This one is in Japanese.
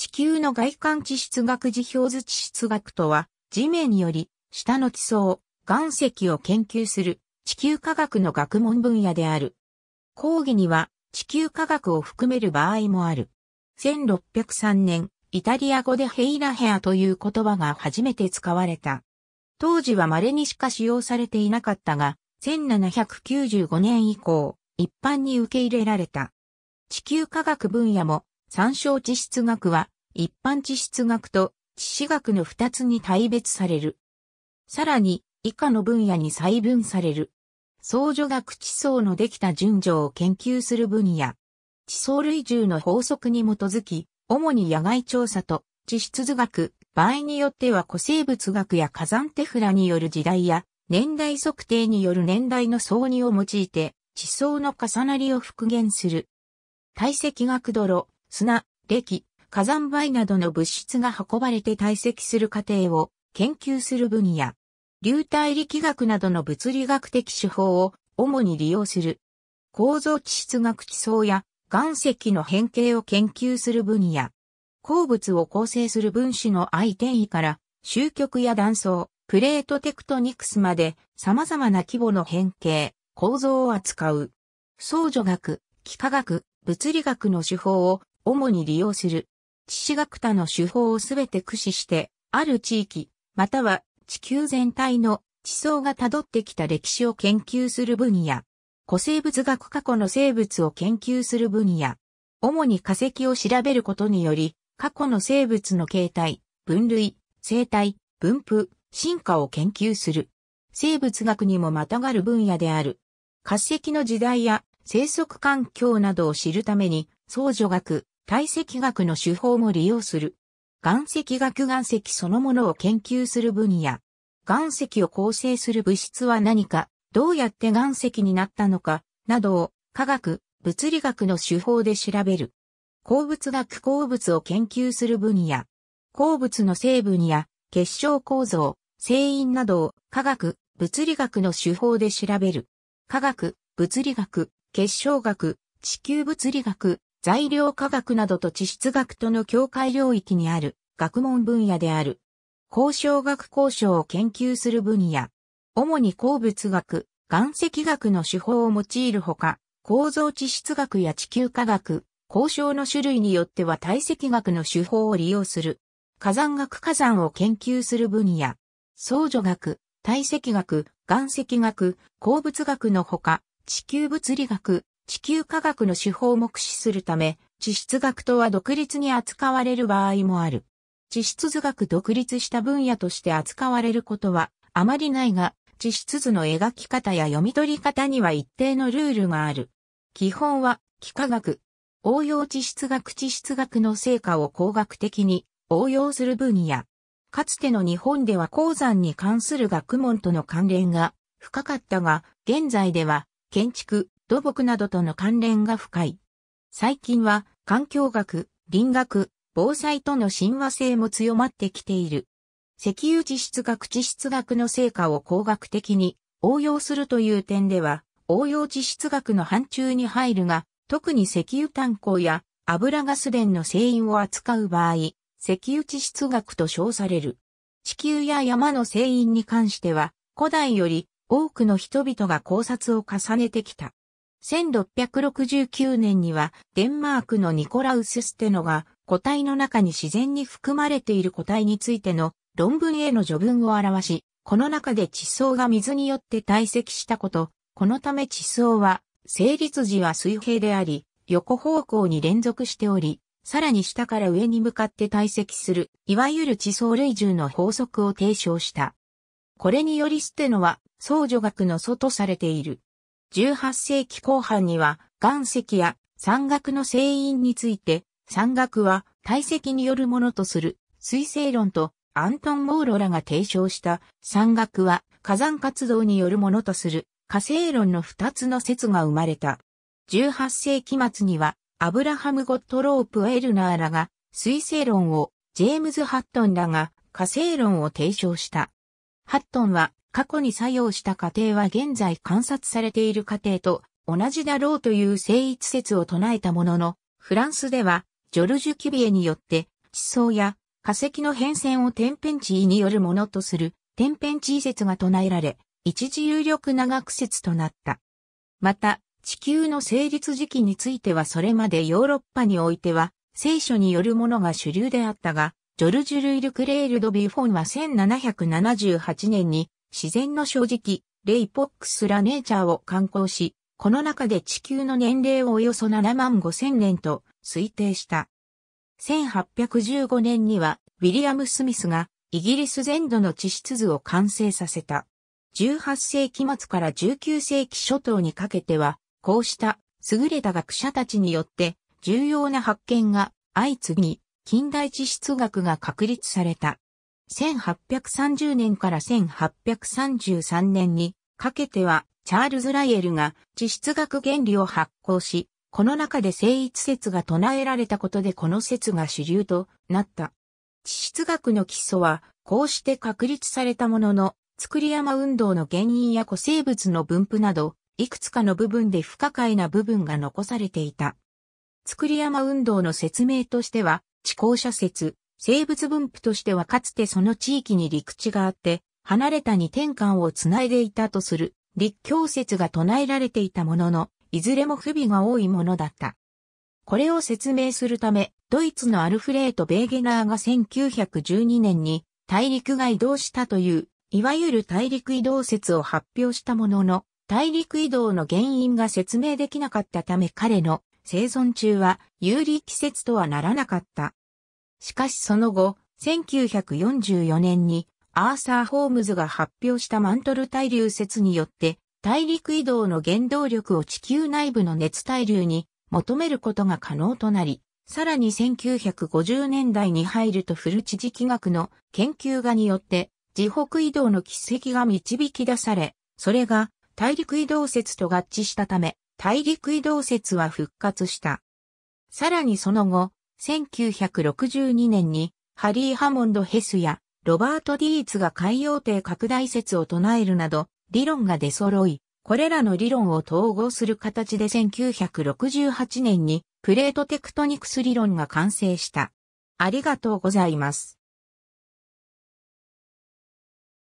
地球の外観地質学地表図地質学とは、地面より下の地層、岩石を研究する地球科学の学問分野である。講義には地球科学を含める場合もある。1603年、イタリア語でヘイラヘアという言葉が初めて使われた。当時は稀にしか使用されていなかったが、1795年以降、一般に受け入れられた。地球科学分野も参照地質学は一般地質学と地質学の二つに大別される。さらに以下の分野に細分される。相助学地層のできた順序を研究する分野。地層類従の法則に基づき、主に野外調査と地質図学、場合によっては古生物学や火山テフラによる時代や年代測定による年代の挿入を用いて地層の重なりを復元する。体積学泥、砂、礫、火山灰などの物質が運ばれて堆積する過程を研究する分野。流体力学などの物理学的手法を主に利用する。構造地質学地層や岩石の変形を研究する分野。鉱物を構成する分子の相転移から、集極や断層、プレートテクトニクスまで様々な規模の変形、構造を扱う。相助学、幾何学、物理学の手法を主に利用する。地史学多の手法をすべて駆使して、ある地域、または地球全体の地層が辿ってきた歴史を研究する分野。古生物学過去の生物を研究する分野。主に化石を調べることにより、過去の生物の形態、分類、生態、分布、進化を研究する。生物学にもまたがる分野である。化石の時代や生息環境などを知るために、相助学、体積学の手法も利用する。岩石学岩石そのものを研究する分野。岩石を構成する物質は何か、どうやって岩石になったのか、などを科学、物理学の手法で調べる。鉱物学鉱物を研究する分野。鉱物の成分や結晶構造、成因などを科学、物理学の手法で調べる。科学、物理学、結晶学、地球物理学、材料科学などと地質学との境界領域にある学問分野である。交渉学交渉を研究する分野。主に鉱物学、岩石学の手法を用いるほか、構造地質学や地球科学、交渉の種類によっては体積学の手法を利用する。火山学火山を研究する分野。相助学、体積学、岩石学、鉱物学のほか、地球物理学、地球科学の手法を目視するため、地質学とは独立に扱われる場合もある。地質図学独立した分野として扱われることはあまりないが、地質図の描き方や読み取り方には一定のルールがある。基本は、幾何学。応用地質学地質学の成果を工学的に応用する分野。かつての日本では鉱山に関する学問との関連が深かったが、現在では建築、土木などとの関連が深い。最近は環境学、林学、防災との親和性も強まってきている。石油地質学地質学の成果を工学的に応用するという点では、応用地質学の範疇に入るが、特に石油炭鉱や油ガス田の製品を扱う場合、石油地質学と称される。地球や山の製品に関しては、古代より多くの人々が考察を重ねてきた。1669年にはデンマークのニコラウス・ステノが個体の中に自然に含まれている個体についての論文への序文を表し、この中で地層が水によって堆積したこと、このため地層は成立時は水平であり、横方向に連続しており、さらに下から上に向かって堆積する、いわゆる地層類重の法則を提唱した。これによりステノは、僧女学の祖とされている。18世紀後半には岩石や山岳の成因について、山岳は堆積によるものとする水星論とアントン・モーロらが提唱した山岳は火山活動によるものとする火星論の二つの説が生まれた。18世紀末にはアブラハム・ゴットロープ・エルナーらが水星論を、ジェームズ・ハットンらが火星論を提唱した。ハットンは過去に作用した過程は現在観察されている過程と同じだろうという聖一説を唱えたものの、フランスでは、ジョルジュ・キュビエによって、地層や化石の変遷を天変地異によるものとする天変地異説が唱えられ、一時有力な学説となった。また、地球の成立時期についてはそれまでヨーロッパにおいては、聖書によるものが主流であったが、ジョルジュ・ルイル・クレール・ド・ビュフォンは1778年に自然の正直、レイポックスラネーチャーを観光し、この中で地球の年齢をおよそ7万5千年と推定した。1815年には、ウィリアム・スミスがイギリス全土の地質図を完成させた。18世紀末から19世紀初頭にかけては、こうした優れた学者たちによって重要な発見が相次ぎ、近代地質学が確立された。1830年から1833年にかけてはチャールズ・ライエルが地質学原理を発行し、この中で聖一説が唱えられたことでこの説が主流となった。地質学の基礎はこうして確立されたものの、作り山運動の原因や古生物の分布など、いくつかの部分で不可解な部分が残されていた。作り山運動の説明としては、地校社説、生物分布としてはかつてその地域に陸地があって、離れた二転間をつないでいたとする立教説が唱えられていたものの、いずれも不備が多いものだった。これを説明するため、ドイツのアルフレート・ベーゲナーが1912年に大陸が移動したという、いわゆる大陸移動説を発表したものの、大陸移動の原因が説明できなかったため彼の生存中は有利季節とはならなかった。しかしその後、1944年にアーサー・ホームズが発表したマントル対流説によって、大陸移動の原動力を地球内部の熱対流に求めることが可能となり、さらに1950年代に入るとフルチ磁気学の研究家によって、自北移動の軌跡が導き出され、それが大陸移動説と合致したため、大陸移動説は復活した。さらにその後、1962年にハリー・ハモンド・ヘスやロバート・ディーツが海洋艇拡大説を唱えるなど理論が出揃い、これらの理論を統合する形で1968年にプレートテクトニクス理論が完成した。ありがとうございます。